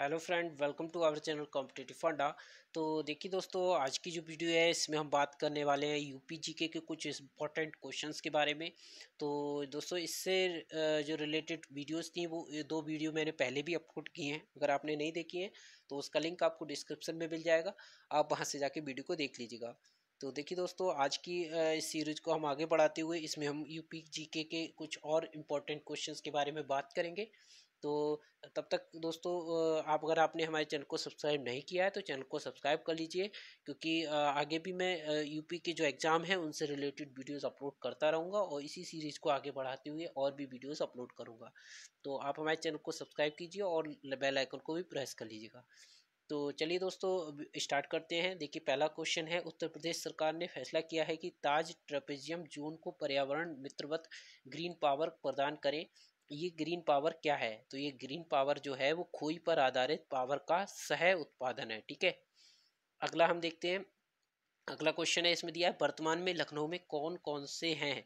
Hello friend welcome to our channel competitive फंडा तो देखिए दोस्तों आज की जो वीडियो है इसमें हम बात करने वाले हैं पी जी के कुछ इम्पोर्टेंट क्वेश्चंस के बारे में तो दोस्तों इससे जो रिलेटेड वीडियोस थी वो दो वीडियो मैंने पहले भी अपलोड किए हैं अगर आपने नहीं देखी है तो उसका लिंक आपको डिस्क्रिप्शन में मिल जाएगा आप वहाँ से जाके वीडियो को देख लीजिएगा तो देखिए दोस्तों आज की इस सीरीज को हम आगे बढ़ाते हुए इसमें हम पी जी के कुछ और इम्पोर्टेंट क्वेश्चन के बारे में बात करेंगे तो तब तक दोस्तों आप अगर आपने हमारे चैनल को सब्सक्राइब नहीं किया है तो चैनल को सब्सक्राइब कर लीजिए क्योंकि आगे भी मैं यूपी के जो एग्ज़ाम है उनसे रिलेटेड वीडियोस अपलोड करता रहूँगा और इसी सीरीज़ को आगे बढ़ाते हुए और भी वीडियोस अपलोड करूँगा तो आप हमारे चैनल को सब्सक्राइब कीजिए और बेलाइकन को भी प्रेस कर लीजिएगा तो चलिए दोस्तों स्टार्ट करते हैं देखिए पहला क्वेश्चन है उत्तर प्रदेश सरकार ने फैसला किया है कि ताज ट्रेपेजियम जोन को पर्यावरण मित्रवत ग्रीन पावर प्रदान करें ये ग्रीन पावर क्या है तो ये ग्रीन पावर जो है वो खोई पर आधारित पावर का सह उत्पादन है ठीक है अगला हम देखते हैं अगला क्वेश्चन है इसमें दिया है वर्तमान में लखनऊ में कौन कौन से हैं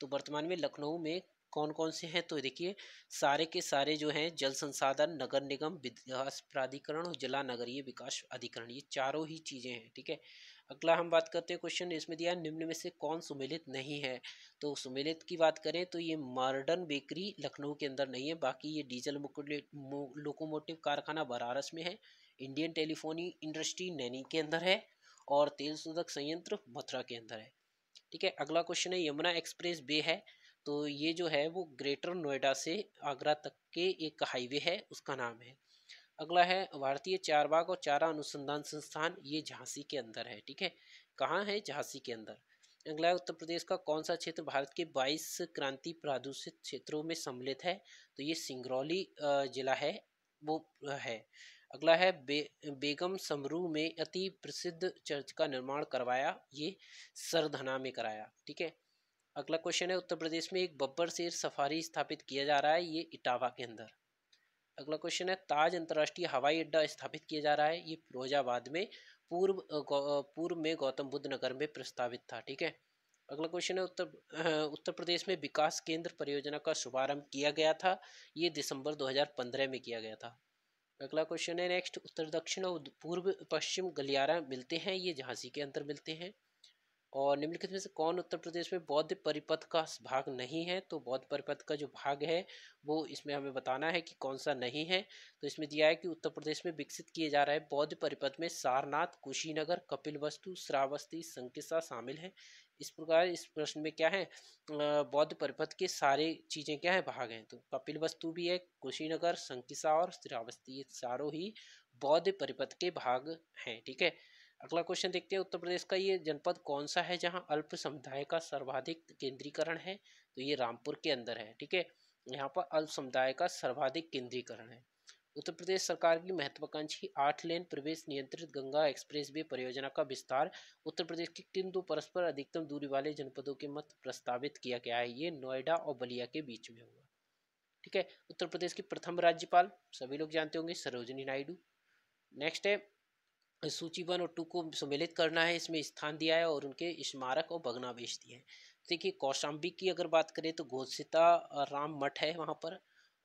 तो वर्तमान में लखनऊ में कौन कौन से हैं तो देखिए सारे के सारे जो हैं जल संसाधन नगर निगम विकास प्राधिकरण और जिला नगरीय विकास अधिकरण ये चारों ही चीज़ें हैं ठीक है थीके? अगला हम बात करते हैं क्वेश्चन इसमें दिया निम्न में से कौन सुमेलित नहीं है तो सुमेलित की बात करें तो ये मॉडर्न बेकरी लखनऊ के अंदर नहीं है बाकी ये डीजल लोकोमोटिव कारखाना बनारस में है इंडियन टेलीफोनी इंडस्ट्री नैनी के अंदर है और तेल शोधक संयंत्र मथुरा के अंदर है ठीक है अगला क्वेश्चन है यमुना एक्सप्रेस वे है तो ये जो है वो ग्रेटर नोएडा से आगरा तक के एक हाईवे है उसका नाम है अगला है भारतीय चारबाग और चारा अनुसंधान संस्थान ये झांसी के अंदर है ठीक है कहाँ है झांसी के अंदर अगला उत्तर प्रदेश का कौन सा क्षेत्र भारत के 22 क्रांति प्रदूषित क्षेत्रों में सम्मिलित है तो ये सिंगरौली जिला है वो है अगला है बे बेगम समरू में अति प्रसिद्ध चर्च का निर्माण करवाया ये सरधना में कराया ठीक है अगला क्वेश्चन है उत्तर प्रदेश में एक बब्बर शेर सफारी स्थापित किया जा रहा है ये इटावा के अंदर अगला क्वेश्चन है ताज अंतर्राष्ट्रीय हवाई अड्डा स्थापित किया जा रहा है ये फिरोजाबाद में पूर्व पूर्व में गौतम बुद्ध नगर में प्रस्तावित था ठीक है अगला क्वेश्चन है उत्तर उत्तर प्रदेश में विकास केंद्र परियोजना का शुभारंभ किया गया था ये दिसंबर 2015 में किया गया था अगला क्वेश्चन है नेक्स्ट उत्तर दक्षिण और पूर्व पश्चिम गलियारा मिलते हैं ये झांसी के अंदर मिलते हैं और निम्नलिखित में से कौन उत्तर प्रदेश में बौद्ध परिपथ का भाग नहीं है तो बौद्ध परिपथ का जो भाग है वो इसमें हमें बताना है कि कौन सा नहीं है तो इसमें दिया है कि उत्तर प्रदेश में विकसित किए जा रहे बौद्ध परिपथ में सारनाथ कुशीनगर कपिलवस्तु श्रावस्ती संकिसा शामिल है इस प्रकार इस प्रश्न में क्या है बौद्ध परिपथ के सारे चीज़ें क्या है भाग हैं तो कपिल वस्तु भी है कुशीनगर संकिसा और श्रावस्ती ये चारों ही बौद्ध परिपथ के भाग हैं ठीक है अगला क्वेश्चन देखते हैं उत्तर प्रदेश का ये जनपद कौन सा है जहाँ अल्प समुदाय का सर्वाधिक केंद्रीकरण है तो ये रामपुर के अंदर है ठीक है यहाँ पर अल्प समुदाय का सर्वाधिक केंद्रीकरण है उत्तर प्रदेश सरकार की महत्वाकांक्षी आठ लेन प्रवेश नियंत्रित गंगा एक्सप्रेस वे परियोजना का विस्तार उत्तर प्रदेश के किन दो परस्पर अधिकतम दूरी वाले जनपदों के मत प्रस्तावित किया गया है ये नोएडा और बलिया के बीच में हुआ ठीक है उत्तर प्रदेश की प्रथम राज्यपाल सभी लोग जानते होंगे सरोजनी नायडू नेक्स्ट है सूची वन और टू को सम्मिलित करना है इसमें स्थान दिया है और उनके स्मारक और भगनावेश दिए हैं देखिए कौशाम्बी की अगर बात करें तो घोषिता राम मठ है वहाँ पर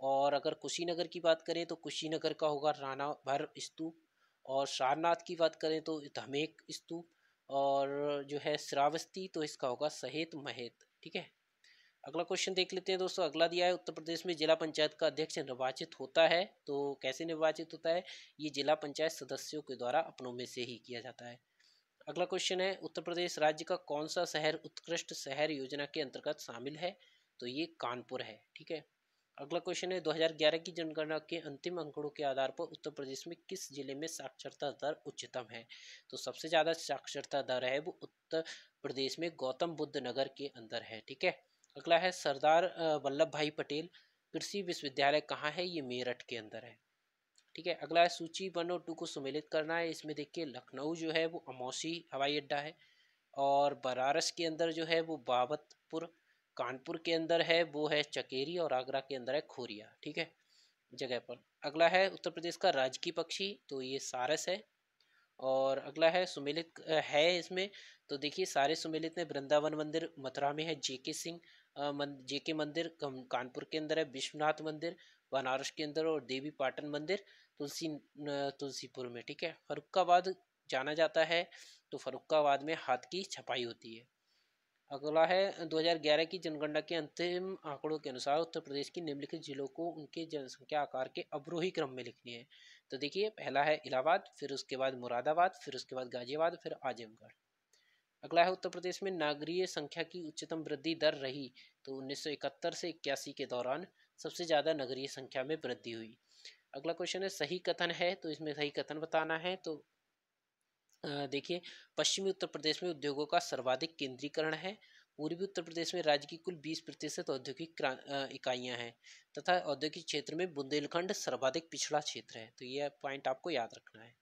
और अगर कुशीनगर की बात करें तो कुशीनगर का होगा राणा भर स्तूप और सारनाथ की बात करें तो धमेक स्तूप और जो है श्रावस्ती तो इसका होगा सहेत महेत ठीक है अगला क्वेश्चन देख लेते हैं दोस्तों अगला दिया है उत्तर प्रदेश में जिला पंचायत का अध्यक्ष निर्वाचित होता है तो कैसे निर्वाचित होता है ये जिला पंचायत सदस्यों के द्वारा अपनों में से ही किया जाता है अगला क्वेश्चन है उत्तर प्रदेश राज्य का कौन सा शहर उत्कृष्ट शहर योजना के अंतर्गत शामिल है तो ये कानपुर है ठीक है अगला क्वेश्चन है 2011 की जनगणना के अंतिम अंकड़ों के आधार पर उत्तर प्रदेश में किस जिले में साक्षरता दर उच्चतम है तो सबसे ज़्यादा साक्षरता दर है वो उत्तर प्रदेश में गौतम बुद्ध नगर के अंदर है ठीक है अगला है सरदार वल्लभ भाई पटेल कृषि विश्वविद्यालय कहाँ है ये मेरठ के अंदर है ठीक है अगला है सूची वन और टू को सम्मिलित करना है इसमें देखिए लखनऊ जो है वो अमौसी हवाई अड्डा है और बनारस के अंदर जो है वो बाबतपुर कानपुर के अंदर है वो है चकेरी और आगरा के अंदर है खोरिया ठीक है जगह पर अगला है उत्तर प्रदेश का राजकीय पक्षी तो ये सारस है और अगला है सुमेलित है इसमें तो देखिए सारे सुमेलित में वृंदावन मंदिर मथुरा में है जे सिंह जे के मंदिर कानपुर के अंदर है विश्वनाथ मंदिर बनारस के अंदर और देवी पाटन मंदिर तुलसी तुलसीपुर में ठीक है फरुखाबाद जाना जाता है तो फरुखाबाद में हाथ की छपाई होती है अगला है 2011 की जनगणना के अंतिम आंकड़ों के अनुसार उत्तर प्रदेश की निम्नलिखित जिलों को उनके जनसंख्या आकार के अवरोही क्रम में लिखनी है तो देखिए पहला है इलाहाबाद फिर उसके बाद मुरादाबाद फिर उसके बाद गाजियाबाद फिर आजमगढ़ अगला है उत्तर प्रदेश में नागरीय संख्या की उच्चतम वृद्धि दर रही तो 1971 से इक्यासी के दौरान सबसे ज़्यादा नगरीय संख्या में वृद्धि हुई अगला क्वेश्चन है सही कथन है तो इसमें सही कथन बताना है तो देखिए पश्चिमी उत्तर प्रदेश में उद्योगों का सर्वाधिक केंद्रीकरण है पूर्वी उत्तर प्रदेश में राज्य की कुल 20 प्रतिशत औद्योगिक इकाइयां हैं तथा औद्योगिक क्षेत्र में बुंदेलखंड सर्वाधिक पिछड़ा क्षेत्र है तो यह पॉइंट आपको याद रखना है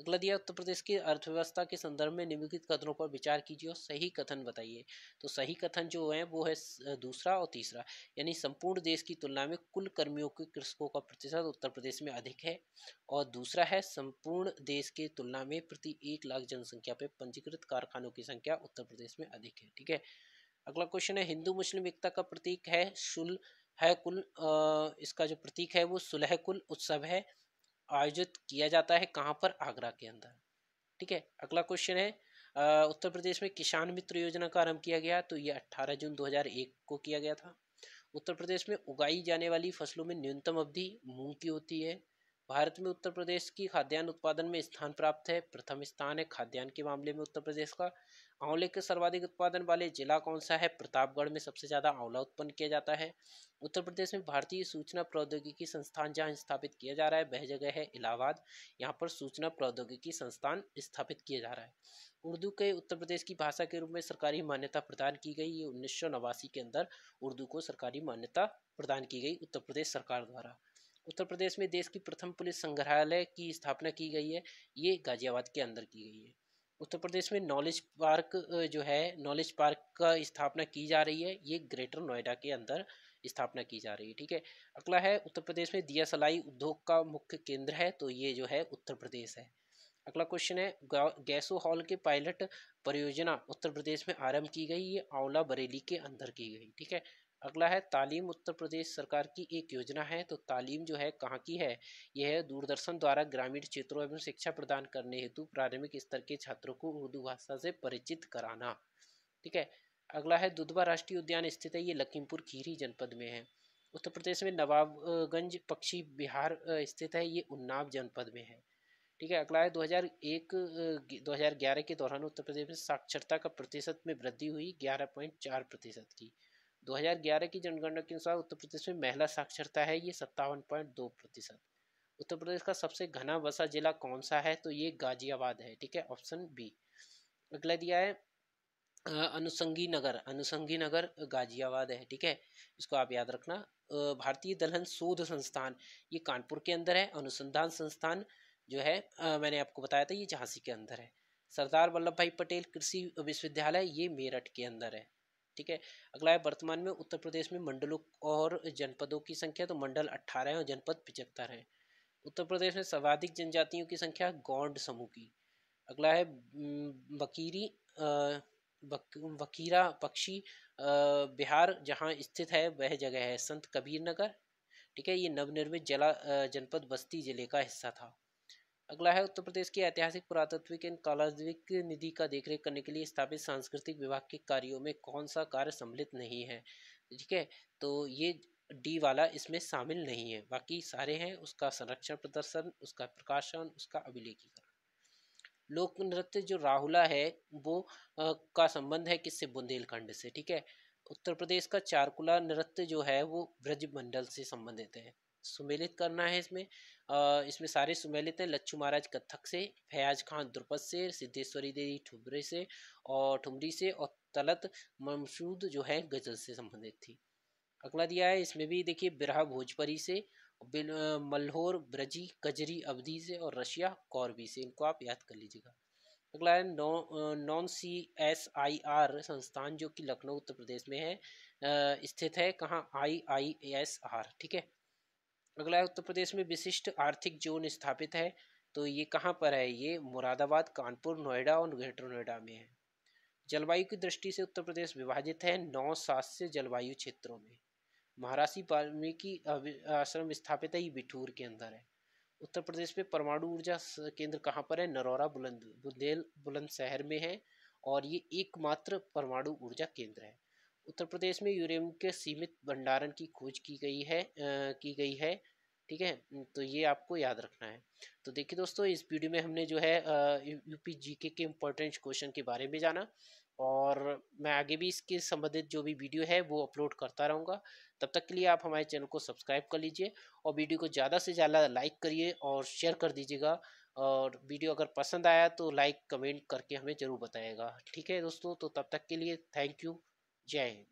अगला दिया उत्तर प्रदेश की अर्थव्यवस्था के संदर्भ में निम्नलिखित कथनों पर विचार कीजिए और सही कथन बताइए तो सही कथन जो है वो है दूसरा और तीसरा यानी संपूर्ण देश की तुलना में कुल कर्मियों के कृषकों का प्रतिशत उत्तर प्रदेश में अधिक है और दूसरा है संपूर्ण देश की तुलना में प्रति एक लाख जनसंख्या पे पंजीकृत कारखानों की संख्या उत्तर प्रदेश में अधिक है ठीक है अगला क्वेश्चन है हिंदू मुस्लिम एकता का प्रतीक है शुल है कुल इसका जो प्रतीक है वो सुलह कुल उत्सव है आयोजित किया जाता है कहाँ पर आगरा के अंदर ठीक है अगला क्वेश्चन है उत्तर प्रदेश में किसान मित्र योजना का आरंभ किया गया तो ये 18 जून 2001 को किया गया था उत्तर प्रदेश में उगाई जाने वाली फसलों में न्यूनतम अवधि मूंग की होती है भारत में उत्तर प्रदेश की खाद्यान्न उत्पादन में स्थान प्राप्त है प्रथम स्थान है खाद्यान्न के मामले में उत्तर प्रदेश का आंवले के सर्वाधिक उत्पादन वाले जिला कौन सा है प्रतापगढ़ में सबसे ज़्यादा आंवला उत्पन्न किया जाता है उत्तर प्रदेश में भारतीय सूचना प्रौद्योगिकी संस्थान जहाँ स्थापित किया जा रहा है वह जगह है इलाहाबाद यहाँ पर सूचना प्रौद्योगिकी संस्थान स्थापित किया जा रहा है उर्दू के उत्तर प्रदेश की भाषा के रूप में सरकारी मान्यता प्रदान की गई ये उन्नीस के अंदर उर्दू को सरकारी मान्यता प्रदान की गई उत्तर प्रदेश सरकार द्वारा उत्तर प्रदेश में देश की प्रथम पुलिस संग्रहालय की स्थापना की गई है ये गाजियाबाद के अंदर की गई है उत्तर प्रदेश में नॉलेज पार्क जो है नॉलेज पार्क का स्थापना की जा रही है ये ग्रेटर नोएडा के अंदर स्थापना की जा रही है ठीक है अगला है उत्तर प्रदेश में दिया सलाई उद्योग का मुख्य केंद्र है तो ये जो है उत्तर प्रदेश है अगला क्वेश्चन है गैसो हॉल के पायलट परियोजना उत्तर प्रदेश में आरंभ की गई ये आंवला बरेली के अंदर की गई ठीक है अगला है तालीम उत्तर प्रदेश सरकार की एक योजना है तो तालीम जो है कहाँ की है यह है दूरदर्शन द्वारा ग्रामीण क्षेत्रों एवं शिक्षा प्रदान करने हेतु प्रारंभिक स्तर के छात्रों को उर्दू भाषा से परिचित कराना ठीक है अगला है दुधवा राष्ट्रीय उद्यान स्थित है ये लखीमपुर खीरी जनपद में है उत्तर प्रदेश में नवाबगंज पक्षी बिहार स्थित है ये उन्नाव जनपद में है ठीक है अगला है 2001 2011 के दौरान उत्तर प्रदेश में साक्षरता का प्रतिशत में वृद्धि हुई 11.4 प्रतिशत की 2011 की जनगणना के अनुसार उत्तर प्रदेश में महिला साक्षरता है ये सत्तावन पॉइंट दो प्रतिशत उत्तर प्रदेश का सबसे घना बसा जिला कौन सा है तो ये गाजियाबाद है ठीक है ऑप्शन बी अगला दिया है अनुसंगी नगर अनुसंगी नगर गाजियाबाद है ठीक है इसको आप याद रखना भारतीय दलहन शोध संस्थान ये कानपुर के अंदर है अनुसंधान संस्थान जो है आ, मैंने आपको बताया था ये झांसी के अंदर है सरदार वल्लभ भाई पटेल कृषि विश्वविद्यालय ये मेरठ के अंदर है ठीक है अगला है वर्तमान में उत्तर प्रदेश में मंडलों और जनपदों की संख्या तो मंडल अट्ठारह है और जनपद पिचहत्तर है उत्तर प्रदेश में सर्वाधिक जनजातियों की संख्या गौंड समूह की अगला है बकीरी बक, वकीरा पक्षी बिहार जहाँ स्थित है वह जगह है संत कबीर नगर ठीक है ये नवनिर्मित जिला जनपद बस्ती जिले का हिस्सा था अगला है उत्तर प्रदेश की ऐतिहासिक पुरातत्विक एवं कालाद्विक निधि का देखरेख करने के लिए स्थापित सांस्कृतिक विभाग के कार्यों में कौन सा कार्य सम्मिलित नहीं है ठीक है तो ये डी वाला इसमें शामिल नहीं है बाकी सारे हैं उसका संरक्षण प्रदर्शन उसका प्रकाशन उसका अभिलेखीकरण लोक नृत्य जो राहुला है वो आ, का संबंध है किससे बुंदेलखंड से ठीक है उत्तर प्रदेश का चारकुला नृत्य जो है वो ब्रज मंडल से संबंधित है सुमेलित करना है इसमें इसमें सारे सुमेलित हैं लच्छू महाराज कथक से फयाज खान द्रुपद से सिद्धेश्वरी देवी ठुमरे से और ठुमरी से और तलत ममसूद जो है गजल से संबंधित थी अगला दिया है इसमें भी देखिए बिरहा भोजपुरी से मल्होर ब्रजी कजरी अवधि से और रशिया कौरवी से इनको आप याद कर लीजिएगा अगला है non C S I R संस्थान जो कि लखनऊ उत्तर प्रदेश में है स्थित है कहाँ आई आई एस आर ठीक है अगला उत्तर प्रदेश में विशिष्ट आर्थिक जोन स्थापित है तो ये कहाँ पर है ये मुरादाबाद कानपुर नोएडा और ग्रेटर नोएडा में है जलवायु की दृष्टि से उत्तर प्रदेश विभाजित है नौ सात से जलवायु क्षेत्रों में महाराषि वाल्मीकि आश्रम स्थापित है ये बिठूर के अंदर है उत्तर प्रदेश में परमाणु ऊर्जा केंद्र कहाँ पर है नरौरा बुलंद बुंदेल बुलंदशहर में है और ये एकमात्र परमाणु ऊर्जा केंद्र है उत्तर प्रदेश में यूरेनियम के सीमित भंडारण की खोज की गई है आ, की गई है ठीक है तो ये आपको याद रखना है तो देखिए दोस्तों इस वीडियो में हमने जो है यूपी जीके के इम्पोर्टेंट क्वेश्चन के बारे में जाना और मैं आगे भी इसके संबंधित जो भी वीडियो है वो अपलोड करता रहूँगा तब तक के लिए आप हमारे चैनल को सब्सक्राइब कर लीजिए और वीडियो को ज़्यादा से ज़्यादा लाइक करिए और शेयर कर दीजिएगा और वीडियो अगर पसंद आया तो लाइक कमेंट करके हमें ज़रूर बताएगा ठीक है दोस्तों तो तब तक के लिए थैंक यू James